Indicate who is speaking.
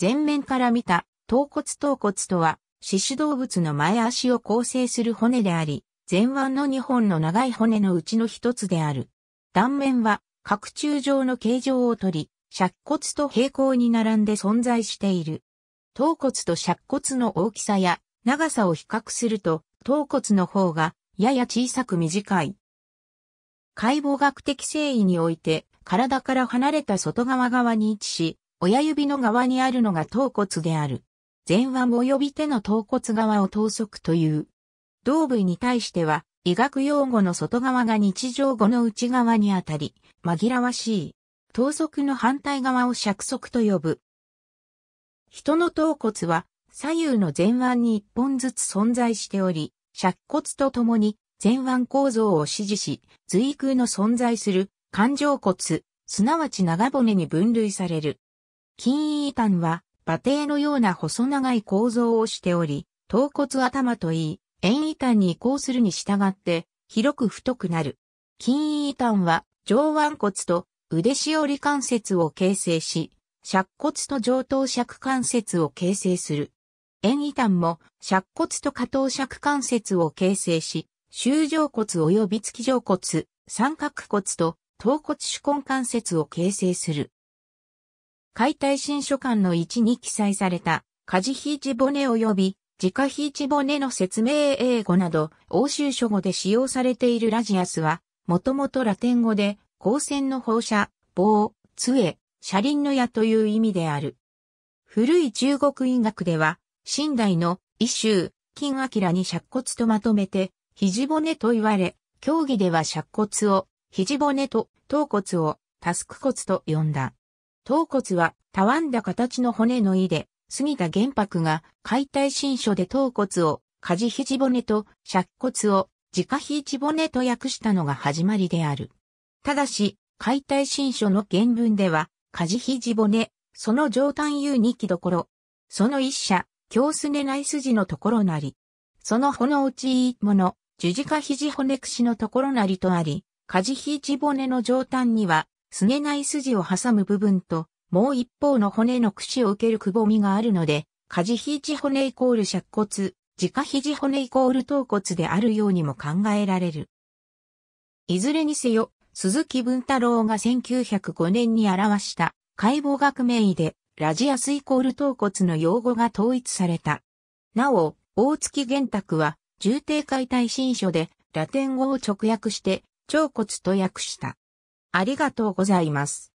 Speaker 1: 前面から見た、頭骨頭骨とは、四肢動物の前足を構成する骨であり、前腕の2本の長い骨のうちの一つである。断面は、角柱状の形状をとり、尺骨と平行に並んで存在している。頭骨と尺骨の大きさや長さを比較すると、頭骨の方がやや小さく短い。解剖学的繊維において、体から離れた外側側に位置し、親指の側にあるのが頭骨である。前腕及び手の頭骨側を頭側という。胴部に対しては、医学用語の外側が日常語の内側にあたり、紛らわしい。頭側の反対側を尺側と呼ぶ。人の頭骨は左右の前腕に一本ずつ存在しており、尺骨とともに前腕構造を支持し、随空の存在する感情骨、すなわち長骨に分類される。金衣丹は、馬蹄のような細長い構造をしており、頭骨頭といい、円衣丹に移行するに従って、広く太くなる。金衣丹は、上腕骨と腕しおり関節を形成し、尺骨と上頭尺関節を形成する。円衣丹も、尺骨と下頭尺関節を形成し、周上骨及び月上骨、三角骨と頭骨手根関節を形成する。解体新書館の置に記載された、カジヒーチ骨及び、自家ヒーチ骨の説明英語など、欧州書語で使用されているラジアスは、もともとラテン語で、光線の放射、棒、杖、車輪の矢という意味である。古い中国医学では、新代の一周、金明に尺骨とまとめて、肘骨と言われ、競技では尺骨を、肘骨と頭骨を、タスク骨と呼んだ。頭骨はたわんだ形の骨の胃で、杉田玄白が解体新書で頭骨を、梶肘骨と尺骨を、直肘骨と訳したのが始まりである。ただし、解体新書の原文では、梶肘骨、その上端有二期どころ、その一社、京すね内筋のところなり、そのほのうちいいもの、十字架肘骨串のところなりとあり、梶肘骨の上端には、すねない筋を挟む部分と、もう一方の骨の串を受けるくぼみがあるので、下肘骨イコール尺骨、直肘骨イコール頭骨であるようにも考えられる。いずれにせよ、鈴木文太郎が1905年に表した解剖学名医で、ラジアスイコール頭骨の用語が統一された。なお、大月玄卓は、重帝解体新書で、ラテン語を直訳して、腸骨と訳した。ありがとうございます。